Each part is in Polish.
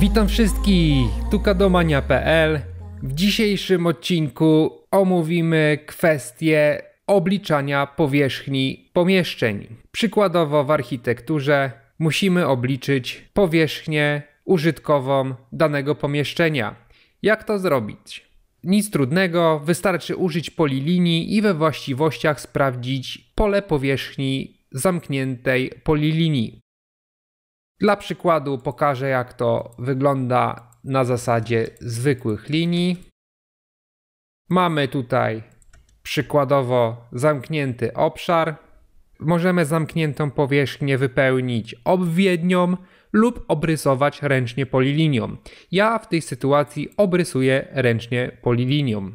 Witam wszystkich, tu kadomania.pl. W dzisiejszym odcinku omówimy kwestię obliczania powierzchni pomieszczeń. Przykładowo w architekturze musimy obliczyć powierzchnię użytkową danego pomieszczenia. Jak to zrobić? Nic trudnego, wystarczy użyć polilinii i we właściwościach sprawdzić pole powierzchni zamkniętej polilinii. Dla przykładu pokażę, jak to wygląda na zasadzie zwykłych linii. Mamy tutaj przykładowo zamknięty obszar. Możemy zamkniętą powierzchnię wypełnić obwiednią lub obrysować ręcznie polilinią. Ja w tej sytuacji obrysuję ręcznie polilinią.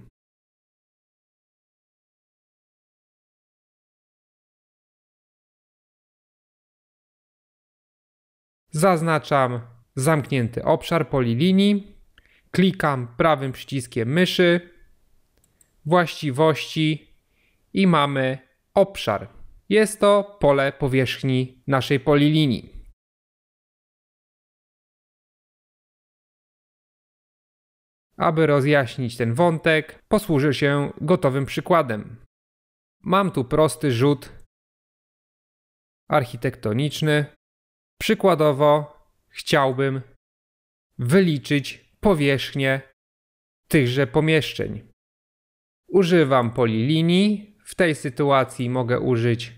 zaznaczam zamknięty obszar polilinii, klikam prawym przyciskiem myszy, właściwości i mamy obszar. Jest to pole powierzchni naszej polilinii. Aby rozjaśnić ten wątek, posłużę się gotowym przykładem. Mam tu prosty rzut architektoniczny, Przykładowo chciałbym wyliczyć powierzchnię tychże pomieszczeń. Używam polilinii. W tej sytuacji mogę użyć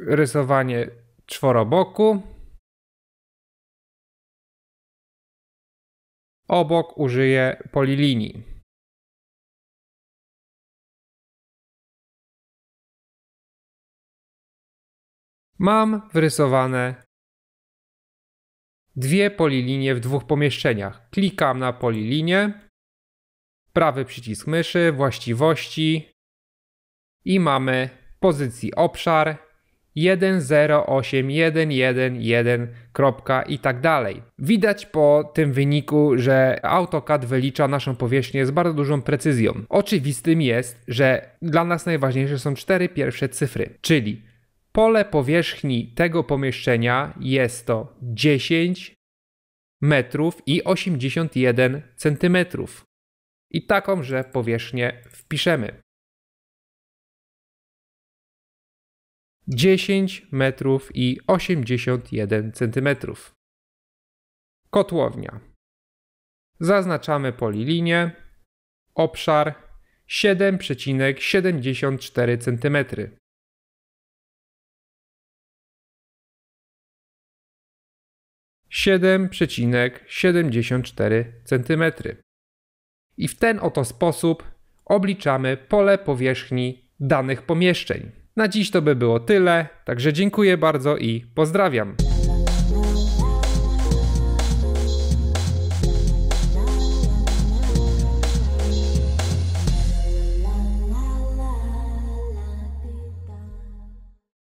rysowanie czworoboku. Obok użyję polilinii. Mam wrysowane dwie polilinie w dwóch pomieszczeniach. Klikam na polilinie, prawy przycisk myszy, właściwości i mamy pozycji obszar 10811.1 i tak dalej. Widać po tym wyniku, że AutoCAD wylicza naszą powierzchnię z bardzo dużą precyzją. Oczywistym jest, że dla nas najważniejsze są cztery pierwsze cyfry, czyli pole powierzchni tego pomieszczenia jest to 10 metrów i 81 centymetrów. I takąże powierzchnię wpiszemy. 10 metrów i 81 centymetrów. Kotłownia. Zaznaczamy polilinię. Obszar 7,74 cm. 7,74 cm. I w ten oto sposób obliczamy pole powierzchni danych pomieszczeń. Na dziś to by było tyle, także dziękuję bardzo i pozdrawiam.